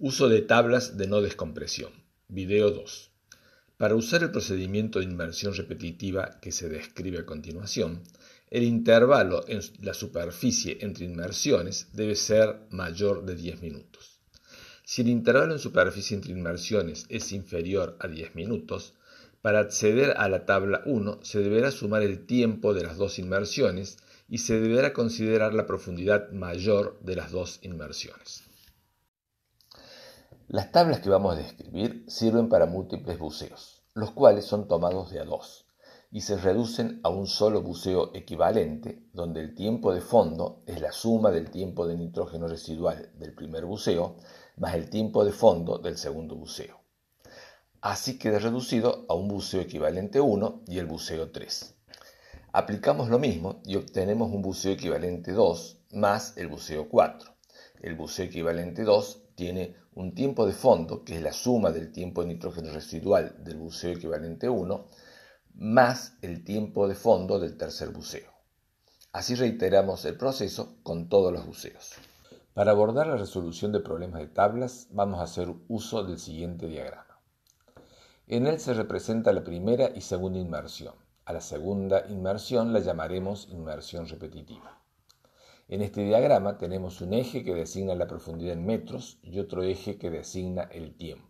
Uso de tablas de no descompresión. Video 2. Para usar el procedimiento de inmersión repetitiva que se describe a continuación, el intervalo en la superficie entre inmersiones debe ser mayor de 10 minutos. Si el intervalo en superficie entre inmersiones es inferior a 10 minutos, para acceder a la tabla 1 se deberá sumar el tiempo de las dos inmersiones y se deberá considerar la profundidad mayor de las dos inmersiones. Las tablas que vamos a describir sirven para múltiples buceos, los cuales son tomados de a dos y se reducen a un solo buceo equivalente, donde el tiempo de fondo es la suma del tiempo de nitrógeno residual del primer buceo más el tiempo de fondo del segundo buceo. Así queda reducido a un buceo equivalente 1 y el buceo 3. Aplicamos lo mismo y obtenemos un buceo equivalente 2 más el buceo 4. El buceo equivalente 2 tiene un tiempo de fondo, que es la suma del tiempo de nitrógeno residual del buceo equivalente 1, más el tiempo de fondo del tercer buceo. Así reiteramos el proceso con todos los buceos. Para abordar la resolución de problemas de tablas, vamos a hacer uso del siguiente diagrama. En él se representa la primera y segunda inmersión. A la segunda inmersión la llamaremos inmersión repetitiva. En este diagrama tenemos un eje que designa la profundidad en metros y otro eje que designa el tiempo,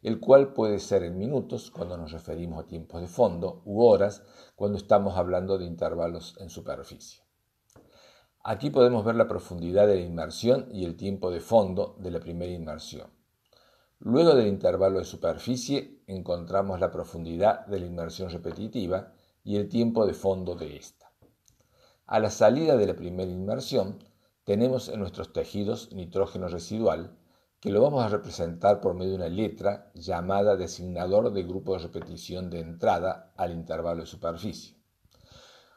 el cual puede ser en minutos cuando nos referimos a tiempos de fondo u horas cuando estamos hablando de intervalos en superficie. Aquí podemos ver la profundidad de la inmersión y el tiempo de fondo de la primera inmersión. Luego del intervalo de superficie encontramos la profundidad de la inmersión repetitiva y el tiempo de fondo de esta. A la salida de la primera inmersión, tenemos en nuestros tejidos nitrógeno residual, que lo vamos a representar por medio de una letra llamada designador de grupo de repetición de entrada al intervalo de superficie.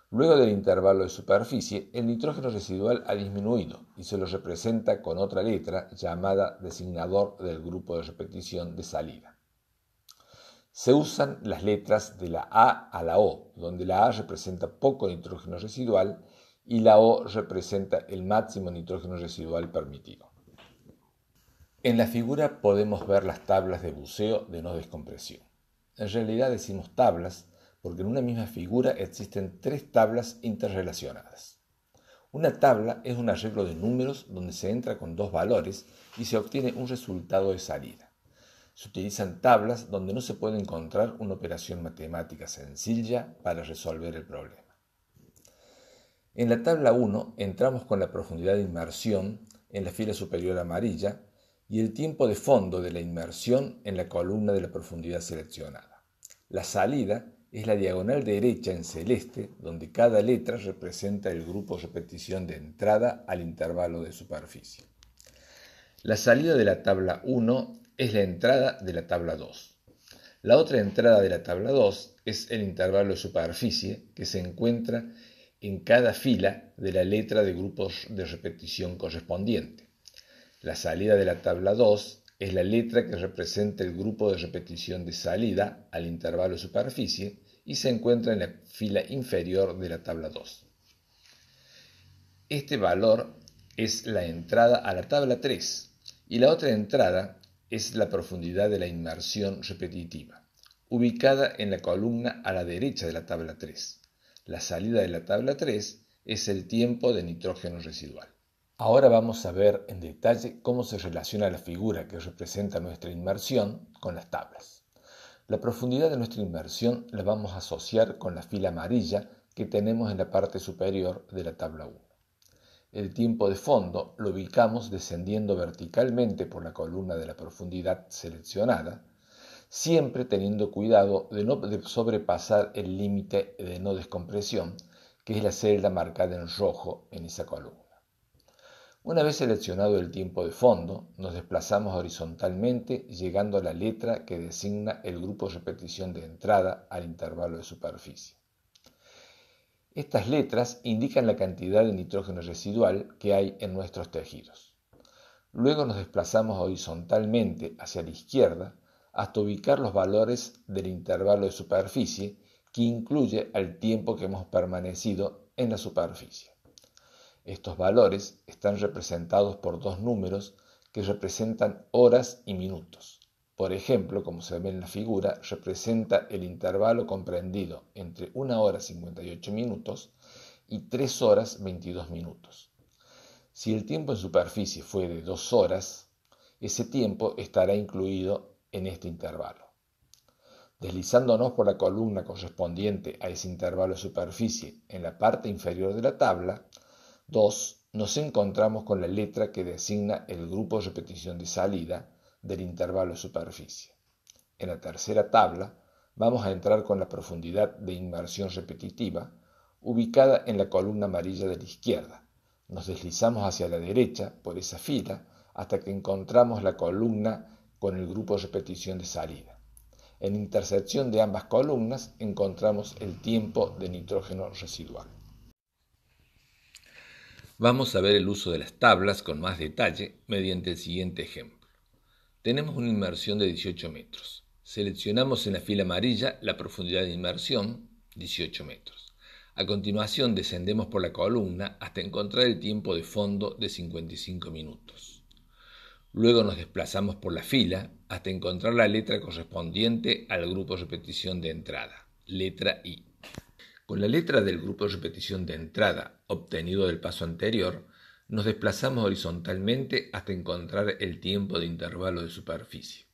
Luego del intervalo de superficie, el nitrógeno residual ha disminuido y se lo representa con otra letra llamada designador del grupo de repetición de salida. Se usan las letras de la A a la O, donde la A representa poco nitrógeno residual y la O representa el máximo nitrógeno residual permitido. En la figura podemos ver las tablas de buceo de no descompresión. En realidad decimos tablas porque en una misma figura existen tres tablas interrelacionadas. Una tabla es un arreglo de números donde se entra con dos valores y se obtiene un resultado de salida. Se utilizan tablas donde no se puede encontrar una operación matemática sencilla para resolver el problema. En la tabla 1 entramos con la profundidad de inmersión en la fila superior amarilla y el tiempo de fondo de la inmersión en la columna de la profundidad seleccionada. La salida es la diagonal derecha en celeste, donde cada letra representa el grupo repetición de entrada al intervalo de superficie. La salida de la tabla 1 es la entrada de la tabla 2. La otra entrada de la tabla 2 es el intervalo de superficie que se encuentra en cada fila de la letra de grupos de repetición correspondiente. La salida de la tabla 2 es la letra que representa el grupo de repetición de salida al intervalo superficie y se encuentra en la fila inferior de la tabla 2. Este valor es la entrada a la tabla 3 y la otra entrada es la profundidad de la inmersión repetitiva, ubicada en la columna a la derecha de la tabla 3. La salida de la tabla 3 es el tiempo de nitrógeno residual. Ahora vamos a ver en detalle cómo se relaciona la figura que representa nuestra inmersión con las tablas. La profundidad de nuestra inmersión la vamos a asociar con la fila amarilla que tenemos en la parte superior de la tabla 1. El tiempo de fondo lo ubicamos descendiendo verticalmente por la columna de la profundidad seleccionada siempre teniendo cuidado de no sobrepasar el límite de no descompresión, que es la celda marcada en rojo en esa columna. Una vez seleccionado el tiempo de fondo, nos desplazamos horizontalmente llegando a la letra que designa el grupo de repetición de entrada al intervalo de superficie. Estas letras indican la cantidad de nitrógeno residual que hay en nuestros tejidos. Luego nos desplazamos horizontalmente hacia la izquierda hasta ubicar los valores del intervalo de superficie que incluye al tiempo que hemos permanecido en la superficie. Estos valores están representados por dos números que representan horas y minutos. Por ejemplo, como se ve en la figura, representa el intervalo comprendido entre 1 hora 58 minutos y 3 horas 22 minutos. Si el tiempo en superficie fue de 2 horas, ese tiempo estará incluido en este intervalo. Deslizándonos por la columna correspondiente a ese intervalo de superficie en la parte inferior de la tabla, 2, nos encontramos con la letra que designa el grupo de repetición de salida del intervalo de superficie. En la tercera tabla vamos a entrar con la profundidad de inmersión repetitiva ubicada en la columna amarilla de la izquierda. Nos deslizamos hacia la derecha por esa fila hasta que encontramos la columna con el grupo de repetición de salida. En intersección de ambas columnas encontramos el tiempo de nitrógeno residual. Vamos a ver el uso de las tablas con más detalle mediante el siguiente ejemplo. Tenemos una inmersión de 18 metros. Seleccionamos en la fila amarilla la profundidad de inmersión, 18 metros. A continuación descendemos por la columna hasta encontrar el tiempo de fondo de 55 minutos. Luego nos desplazamos por la fila hasta encontrar la letra correspondiente al grupo de repetición de entrada, letra I. Con la letra del grupo de repetición de entrada obtenido del paso anterior, nos desplazamos horizontalmente hasta encontrar el tiempo de intervalo de superficie.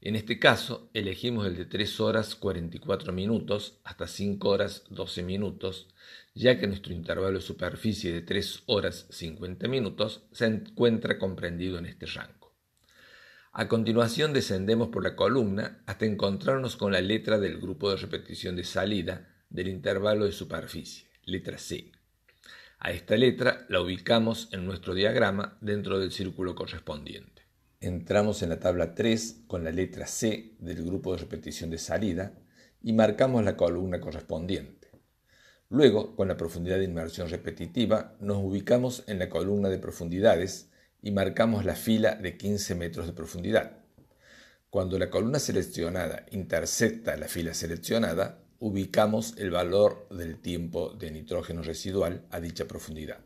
En este caso, elegimos el de 3 horas 44 minutos hasta 5 horas 12 minutos, ya que nuestro intervalo de superficie de 3 horas 50 minutos se encuentra comprendido en este rango. A continuación descendemos por la columna hasta encontrarnos con la letra del grupo de repetición de salida del intervalo de superficie, letra C. A esta letra la ubicamos en nuestro diagrama dentro del círculo correspondiente. Entramos en la tabla 3 con la letra C del grupo de repetición de salida y marcamos la columna correspondiente. Luego, con la profundidad de inmersión repetitiva, nos ubicamos en la columna de profundidades y marcamos la fila de 15 metros de profundidad. Cuando la columna seleccionada intersecta la fila seleccionada, ubicamos el valor del tiempo de nitrógeno residual a dicha profundidad.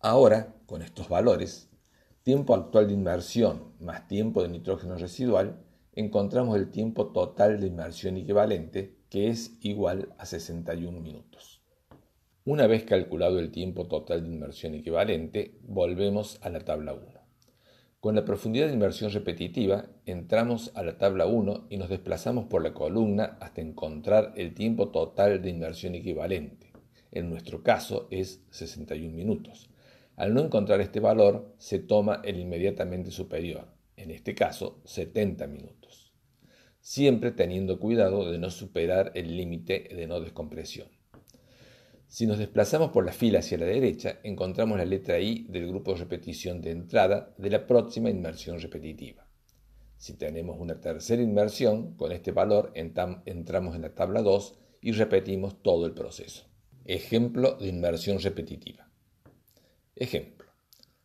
Ahora, con estos valores, tiempo actual de inmersión más tiempo de nitrógeno residual, encontramos el tiempo total de inmersión equivalente, que es igual a 61 minutos. Una vez calculado el tiempo total de inmersión equivalente, volvemos a la tabla 1. Con la profundidad de inmersión repetitiva, entramos a la tabla 1 y nos desplazamos por la columna hasta encontrar el tiempo total de inmersión equivalente. En nuestro caso es 61 minutos. Al no encontrar este valor, se toma el inmediatamente superior, en este caso 70 minutos, siempre teniendo cuidado de no superar el límite de no descompresión. Si nos desplazamos por la fila hacia la derecha, encontramos la letra I del grupo de repetición de entrada de la próxima inmersión repetitiva. Si tenemos una tercera inmersión, con este valor entramos en la tabla 2 y repetimos todo el proceso. Ejemplo de inmersión repetitiva. Ejemplo.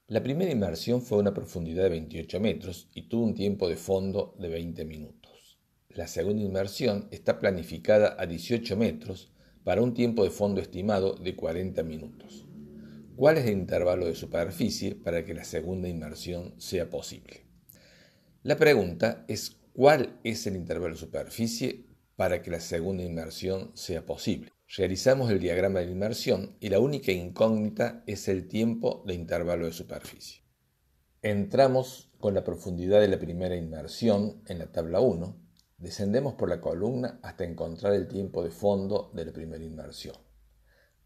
La primera inmersión fue a una profundidad de 28 metros y tuvo un tiempo de fondo de 20 minutos. La segunda inmersión está planificada a 18 metros para un tiempo de fondo estimado de 40 minutos. ¿Cuál es el intervalo de superficie para que la segunda inmersión sea posible? La pregunta es cuál es el intervalo de superficie para que la segunda inmersión sea posible. Realizamos el diagrama de inmersión y la única incógnita es el tiempo de intervalo de superficie. Entramos con la profundidad de la primera inmersión en la tabla 1, descendemos por la columna hasta encontrar el tiempo de fondo de la primera inmersión.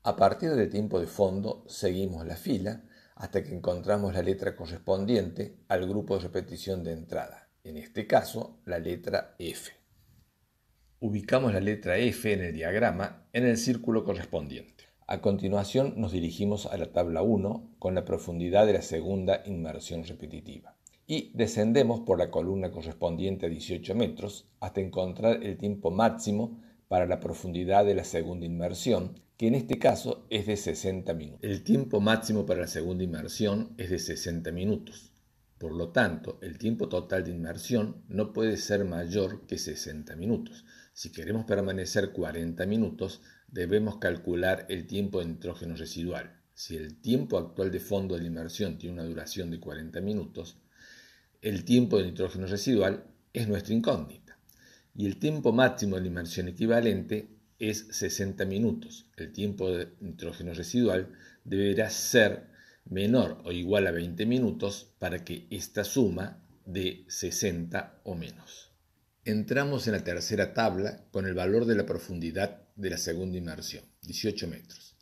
A partir del tiempo de fondo seguimos la fila hasta que encontramos la letra correspondiente al grupo de repetición de entrada, en este caso la letra F ubicamos la letra F en el diagrama en el círculo correspondiente. A continuación nos dirigimos a la tabla 1 con la profundidad de la segunda inmersión repetitiva y descendemos por la columna correspondiente a 18 metros hasta encontrar el tiempo máximo para la profundidad de la segunda inmersión, que en este caso es de 60 minutos. El tiempo máximo para la segunda inmersión es de 60 minutos. Por lo tanto, el tiempo total de inmersión no puede ser mayor que 60 minutos. Si queremos permanecer 40 minutos, debemos calcular el tiempo de nitrógeno residual. Si el tiempo actual de fondo de la inmersión tiene una duración de 40 minutos, el tiempo de nitrógeno residual es nuestra incógnita. Y el tiempo máximo de la inmersión equivalente es 60 minutos. El tiempo de nitrógeno residual deberá ser menor o igual a 20 minutos para que esta suma de 60 o menos entramos en la tercera tabla con el valor de la profundidad de la segunda inmersión, 18 metros.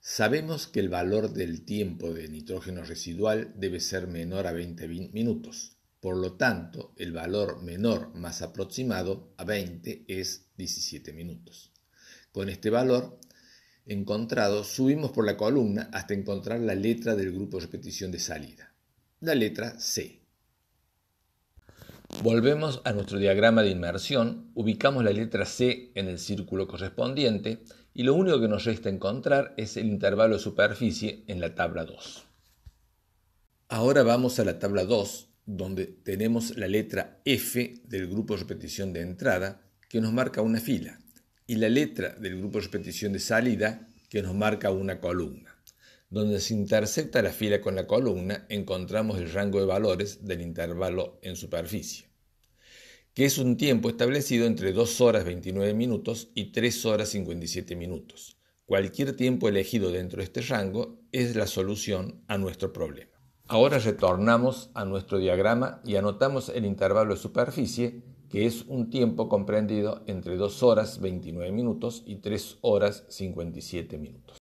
Sabemos que el valor del tiempo de nitrógeno residual debe ser menor a 20 minutos. Por lo tanto, el valor menor más aproximado a 20 es 17 minutos. Con este valor encontrado, subimos por la columna hasta encontrar la letra del grupo de repetición de salida, la letra C. Volvemos a nuestro diagrama de inmersión, ubicamos la letra C en el círculo correspondiente y lo único que nos resta encontrar es el intervalo de superficie en la tabla 2. Ahora vamos a la tabla 2, donde tenemos la letra F del grupo de repetición de entrada, que nos marca una fila, y la letra del grupo de repetición de salida, que nos marca una columna. Donde se intersecta la fila con la columna, encontramos el rango de valores del intervalo en superficie, que es un tiempo establecido entre 2 horas 29 minutos y 3 horas 57 minutos. Cualquier tiempo elegido dentro de este rango es la solución a nuestro problema. Ahora retornamos a nuestro diagrama y anotamos el intervalo de superficie, que es un tiempo comprendido entre 2 horas 29 minutos y 3 horas 57 minutos.